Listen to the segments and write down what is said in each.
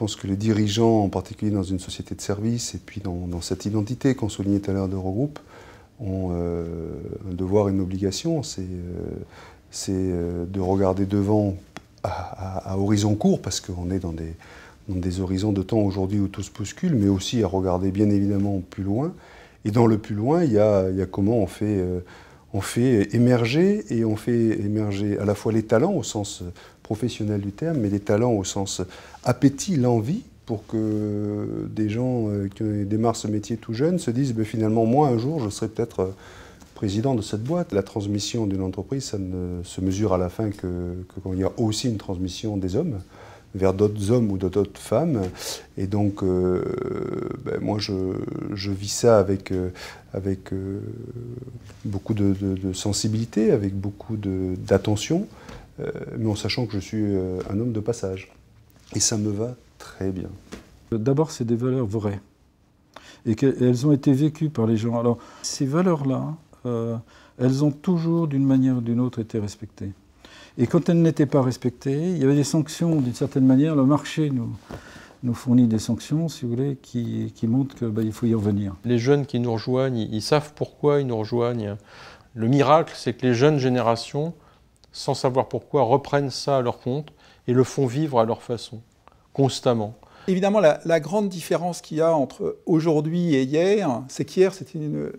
pense que les dirigeants, en particulier dans une société de service, et puis dans, cette identité qu'on soulignait tout à l'heure de regroupe, ont euh, un devoir, et une obligation, c'est euh, euh, de regarder devant à, horizon court, parce qu'on est dans des, horizons de temps aujourd'hui où tout se bouscule, mais aussi à regarder bien évidemment plus loin. Et dans le plus loin, il y a, comment on fait on fait émerger et on fait émerger à la fois les talents au sens professionnel du terme, mais les talents au sens appétit, l'envie pour que des gens euh, qui démarrent ce métier tout jeune se disent ben, finalement moi un jour je serai peut-être euh, président de cette boîte. La transmission d'une entreprise, ça ne se mesure à la fin que quand il y a aussi une transmission des hommes vers d'autres hommes ou d'autres femmes. Et donc, euh, ben, moi, je, vis ça avec, euh, avec euh, beaucoup de, de, sensibilité, avec beaucoup d'attention, mais en sachant que je suis un homme de passage. Et ça me va très bien. D'abord, c'est des valeurs vraies. Et qu'elles ont été vécues par les gens. Alors, ces valeurs-là, elles ont toujours, d'une manière ou d'une autre, été respectées. Et quand elles n'étaient pas respectées, il y avait des sanctions d'une certaine manière. Le marché nous, fournit des sanctions, si vous voulez, qui, montrent qu'il bah, faut y revenir. Les jeunes qui nous rejoignent, ils savent pourquoi ils nous rejoignent. Le miracle, c'est que les jeunes générations, sans savoir pourquoi, reprennent ça à leur compte et le font vivre à leur façon, constamment. Évidemment, la, la grande différence qu'il y a entre aujourd'hui et hier, c'est qu'hier, c'était une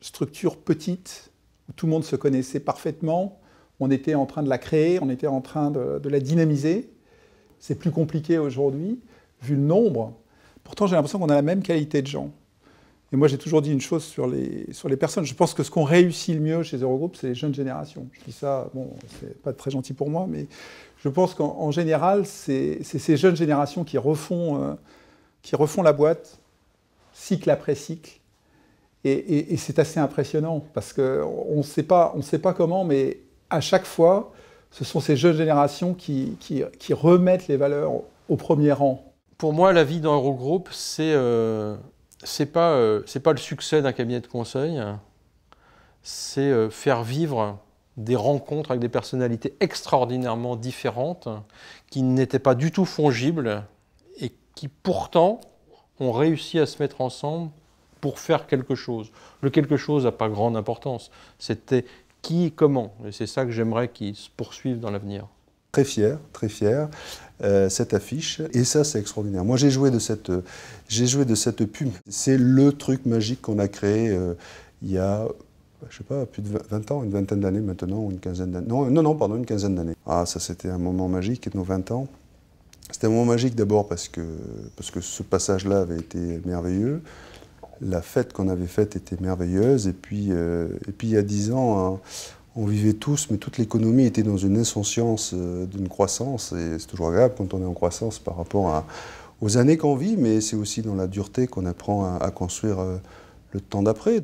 structure petite, où tout le monde se connaissait parfaitement, on était en train de la créer, on était en train de, la dynamiser. C'est plus compliqué aujourd'hui, vu le nombre. Pourtant, j'ai l'impression qu'on a la même qualité de gens. Et moi, j'ai toujours dit une chose sur les, sur les personnes. Je pense que ce qu'on réussit le mieux chez Eurogroup, c'est les jeunes générations. Je dis ça, bon, c'est pas très gentil pour moi, mais je pense qu'en général, c'est ces jeunes générations qui refont, euh, qui refont la boîte cycle après cycle. Et, et c'est assez impressionnant parce qu'on ne sait pas comment, mais à chaque fois, ce sont ces jeunes générations qui, qui, remettent les valeurs au premier rang. Pour moi, la vie dans Eurogroupe, c'est euh, c'est pas, euh, c'est pas le succès d'un cabinet de conseil, c'est euh, faire vivre des rencontres avec des personnalités extraordinairement différentes, qui n'étaient pas du tout fongibles et qui pourtant ont réussi à se mettre ensemble pour faire quelque chose. Le quelque chose n'a pas grande importance. C'était qui et comment. Et c'est ça que j'aimerais qu'ils se poursuivent dans l'avenir. Très fier, très fier, euh, cette affiche. Et ça, c'est extraordinaire. Moi, j'ai joué de cette, j'ai joué de cette pub. C'est le truc magique qu'on a créé euh, il y a, je sais pas, plus de 20 ans, une vingtaine d'années maintenant, une quinzaine d'années. Non, non, non, pardon, une quinzaine d'années. Ah, ça, c'était un moment magique, nos 20 ans. C'était un moment magique d'abord parce que, parce que ce passage-là avait été merveilleux la fête qu'on avait faite était merveilleuse. Et puis, euh, et puis il y a dix ans, hein, on vivait tous, mais toute l'économie était dans une insouciance euh, d'une croissance. Et c'est toujours agréable quand on est en croissance par rapport aux années qu'on vit, mais c'est aussi dans la dureté qu'on apprend à, construire euh, le temps d'après.